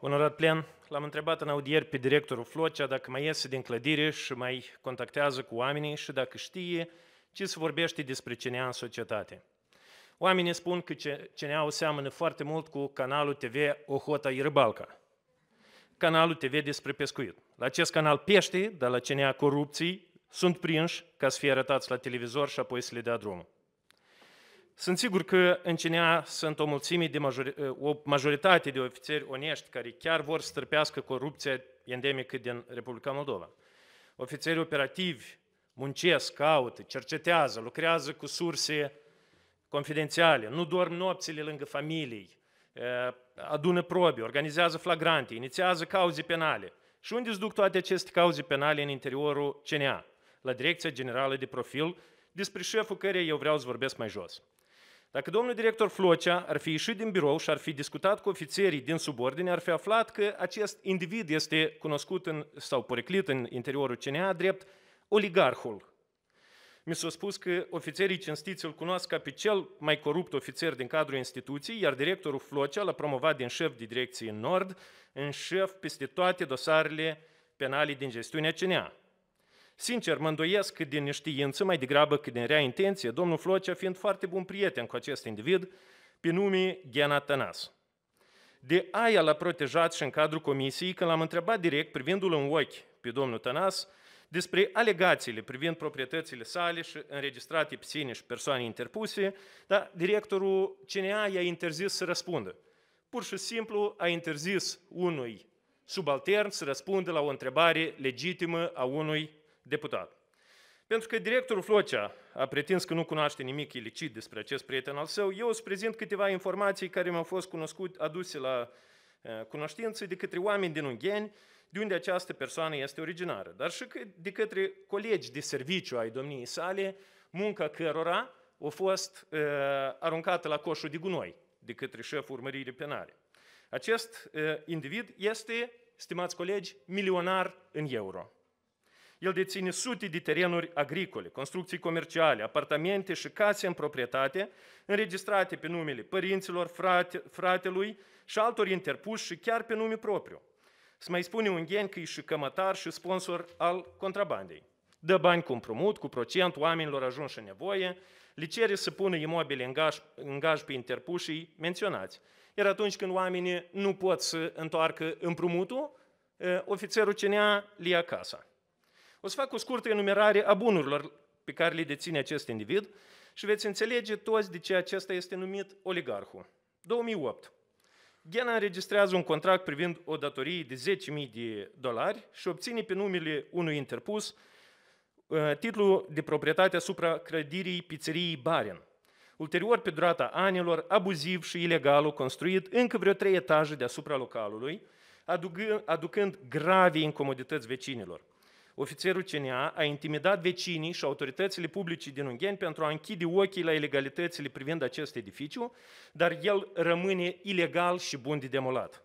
Onorat plen, l-am întrebat în audieri pe directorul Flocea dacă mai iese din clădire și mai contactează cu oamenii și dacă știe ce se vorbește despre cinea în societate. Oamenii spun că CNA-ul seamănă foarte mult cu canalul TV Ohota Irbalca, canalul TV despre pescuit. La acest canal pește, dar la cinea corupții sunt prinși ca să fie arătați la televizor și apoi să le dea drumul. Sunt sigur că în CNA sunt o mulțime de majori, o majoritate de ofițeri onești care chiar vor să stârpească corupția endemică din Republica Moldova. Ofițerii operativi muncesc, caută, cercetează, lucrează cu surse confidențiale, nu dorm nopțile lângă familii, adună probe, organizează flagrante, inițiază cauze penale. Și unde îți duc toate aceste cauze penale în interiorul CNA? La Direcția Generală de Profil, despre șeful care eu vreau să vorbesc mai jos. Dacă domnul director Flocea ar fi ieșit din birou și ar fi discutat cu ofițerii din subordine, ar fi aflat că acest individ este cunoscut în, sau poreclit în interiorul CNA drept oligarhul. Mi s-a spus că ofițerii cinstiți îl cunosc ca pe cel mai corupt ofițer din cadrul instituției, iar directorul Flocea l-a promovat din șef de direcție în Nord în șef peste toate dosarele penale din gestiunea CNA. Sincer, mă îndoiesc că din neștiință, mai degrabă că din rea intenție, domnul Flocea fiind foarte bun prieten cu acest individ, pe nume Ghena Tănas. De aia l-a protejat și în cadrul comisiei când l-am întrebat direct, privindu-l în ochi pe domnul Tănas, despre alegațiile privind proprietățile sale și înregistrate pe sine și persoane interpuse, dar directorul CNA i-a interzis să răspundă. Pur și simplu a interzis unui subaltern să răspundă la o întrebare legitimă a unui deputat. Pentru că directorul Flocea a pretins că nu cunoaște nimic ilicit despre acest prieten al său, eu îți prezint câteva informații care mi-au fost cunoscut, aduse la eh, cunoștință de către oameni din Ungheni, de unde această persoană este originară, dar și de către colegi de serviciu ai domniei sale, munca cărora a fost uh, aruncată la coșul de gunoi de către șeful urmăririi penale. Acest uh, individ este, stimați colegi, milionar în euro. El deține sute de terenuri agricole, construcții comerciale, apartamente și case în proprietate, înregistrate pe numele părinților, frate, fratelui și altor interpuși și chiar pe nume propriu. Să mai spune un gen că e și cămătar și sponsor al contrabandei. Dă bani cu împrumut, cu procent oamenilor ajunși în nevoie, li cere să pună imobile în gaj, în gaj pe interpușii menționați. Iar atunci când oamenii nu pot să întoarcă împrumutul, eh, ofițerul cinea li ia casa. O să fac o scurtă enumerare a bunurilor pe care le deține acest individ și veți înțelege toți de ce acesta este numit oligarhul. 2008. Ghena înregistrează un contract privind o datorie de 10.000 de dolari și obține pe numele unui interpus uh, titlul de proprietate asupra clădirii pizzeriei Baren. Ulterior, pe durata anilor, abuziv și ilegal, construit încă vreo trei etaje deasupra localului, aducând grave incomodități vecinilor. Ofițerul CNA a intimidat vecinii și autoritățile publice din Ungheni pentru a închide ochii la ilegalitățile privind acest edificiu, dar el rămâne ilegal și bun de demolat.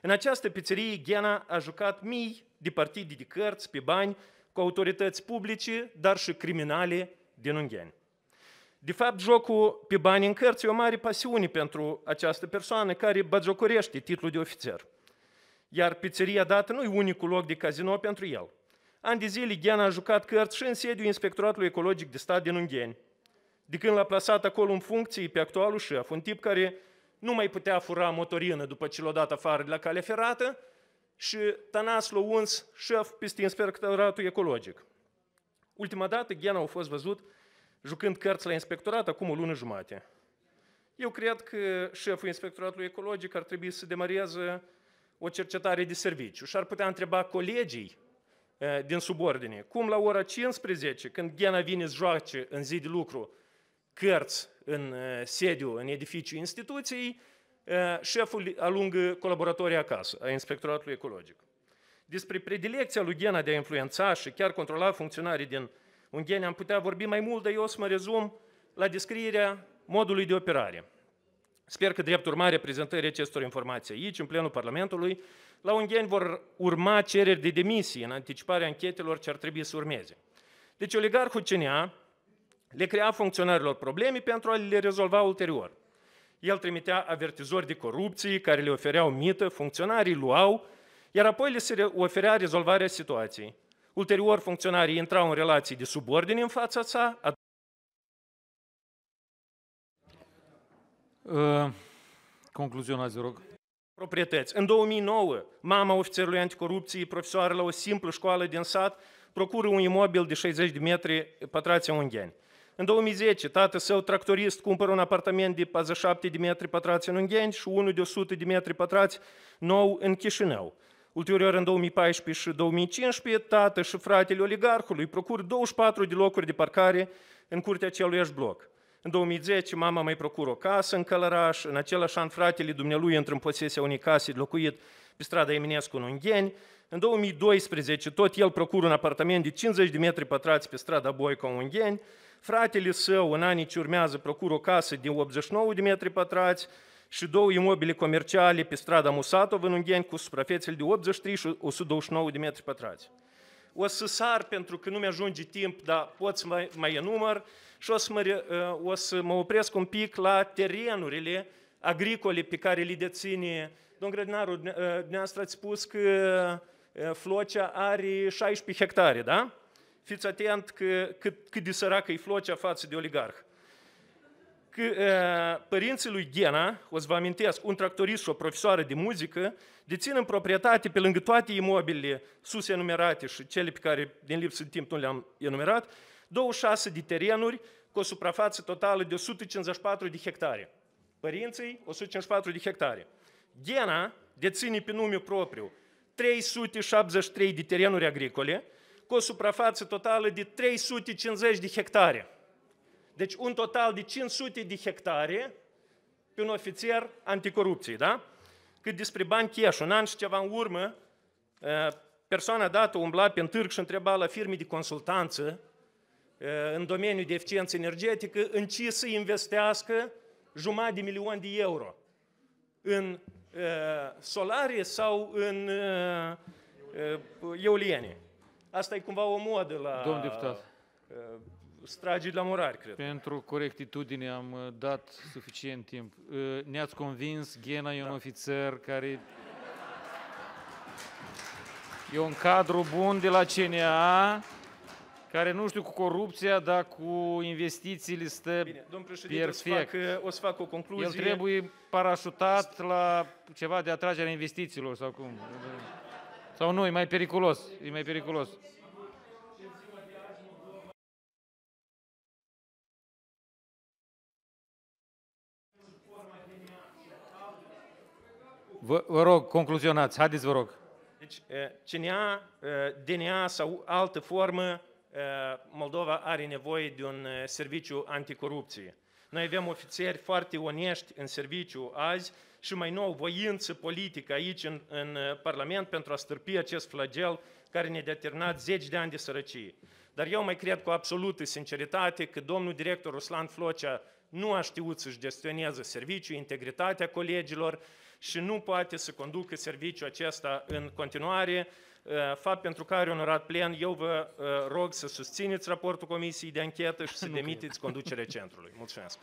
În această pizzerie, Ghena a jucat mii de partide de cărți pe bani cu autorități publice, dar și criminale din Ungheni. De fapt, jocul pe bani în cărți e o mare pasiune pentru această persoană care băjocorește titlul de ofițer. Iar pizzeria dată nu e unicul loc de cazino pentru el. Ani de zile Gheana a jucat cărți și în sediul Inspectoratului Ecologic de Stat din Ungheni. De când l-a plasat acolo în funcții pe actualul șef, un tip care nu mai putea fura motorină după ce l-a dat afară de la cale ferată și Tanas l-a uns șef peste Inspectoratul Ecologic. Ultima dată Gheana a fost văzut jucând cărți la inspectorat acum o lună jumate. Eu cred că șeful Inspectoratului Ecologic ar trebui să demareze o cercetare de serviciu și ar putea întreba colegii Eh, din subordine. Cum la ora 15, când Ghena vine să joace în zi de lucru cărți în eh, sediu, în edificiul instituției, eh, șeful alungă colaboratorii acasă, a inspectoratului ecologic. Despre predilecția lui Ghena de a influența și chiar controla funcționarii din Ungheni am putea vorbi mai mult, dar eu o să mă rezum la descrierea modului de operare. Sper că, drept urmare, prezentării acestor informații aici, în plenul Parlamentului, la Ungheni vor urma cereri de demisie în anticiparea anchetelor ce ar trebui să urmeze. Deci oligarhul CNA le crea funcționarilor probleme pentru a le rezolva ulterior. El trimitea avertizori de corupție care le ofereau mită, funcționarii luau, iar apoi le se oferea rezolvarea situației. Ulterior, funcționarii intrau în relații de subordine în fața sa. Uh, concluzionați, rog proprietăți. În 2009, mama ofițerului anticorupției, profesoară la o simplă școală din sat, procură un imobil de 60 de metri pătrați în ungheni. În 2010, tatăl său tractorist cumpără un apartament de 47 de metri pătrați în Ungheni și unul de 100 de metri pătrați nou în Chișinău. Ulterior, în 2014 și 2015, tată și fratele oligarhului procur 24 de locuri de parcare în curtea celuiași bloc. În 2010, mama mai procură o casă în Călăraș, în același an fratele dumnealui intră în posesia unei case locuit pe strada Eminescu în Ungheni. În 2012, tot el procură un apartament de 50 de metri pătrați pe strada Boico în Ungheni. Fratele său, în anii ce urmează, procură o casă de 89 de metri pătrați și două imobile comerciale pe strada Musatov în Ungheni cu suprafețele de 83 și 129 de metri pătrați. O să sar pentru că nu mi-ajunge timp, dar pot să mai, mai enumăr. Și o să mă, ă, o să mă opresc un pic la terenurile agricole pe care le deține. Domnul Grădinaru, ă, dumneavoastră ați spus că ă, Flocea are 16 hectare, da? Fiți atent că, cât, cât de săracă e Flocea față de oligarh. Că, părinții lui Ghena, o să vă amintesc, un tractorist și o profesoară de muzică, dețin în proprietate pe lângă toate imobilele sus enumerate și cele pe care din lipsă de timp nu le-am enumerat, 26 de terenuri cu o suprafață totală de 154 de hectare. Părinții, 154 de hectare. Gena deține pe nume propriu 373 de terenuri agricole cu o suprafață totală de 350 de hectare. Deci un total de 500 de hectare pe un ofițer anticorupție, da? Cât despre bani cash, un an și ceva în urmă, eh, persoana dată umbla pe târg și întreba la firme de consultanță în domeniul de eficiență energetică, ce să investească jumătate de milion de euro în solare sau în eoliene. Asta e cumva o modă la... Domn deputat. Stragi la morari, cred. Pentru corectitudine am dat suficient timp. Ne-ați convins, Ghena e un da. ofițer care... E un cadru bun de la CNA care nu știu cu corupția, dar cu investițiile stă Bine, domn președinte, perfect. O să, fac, uh, o să fac o concluzie. El trebuie parașutat la ceva de atragere a investițiilor sau cum. Sau nu, e mai periculos. E mai periculos. Vă, vă rog, concluzionați. Haideți, vă rog. Deci, uh, CNA, uh, DNA sau altă formă Eh, Moldova are nevoie de un eh, serviciu anticorupție. Noi avem ofițeri foarte onești în serviciu azi și mai nou voință politică aici în, în eh, Parlament pentru a stârpi acest flagel care ne-a determinat zeci de ani de sărăcie. Dar eu mai cred cu absolută sinceritate că domnul director Ruslan Flocea nu a știut să-și gestioneze serviciul, integritatea colegilor și nu poate să conducă serviciul acesta în continuare. Uh, fapt pentru care, onorat plen, eu vă uh, rog să susțineți raportul Comisiei de Anchetă și să demiteți conducerea centrului. Mulțumesc!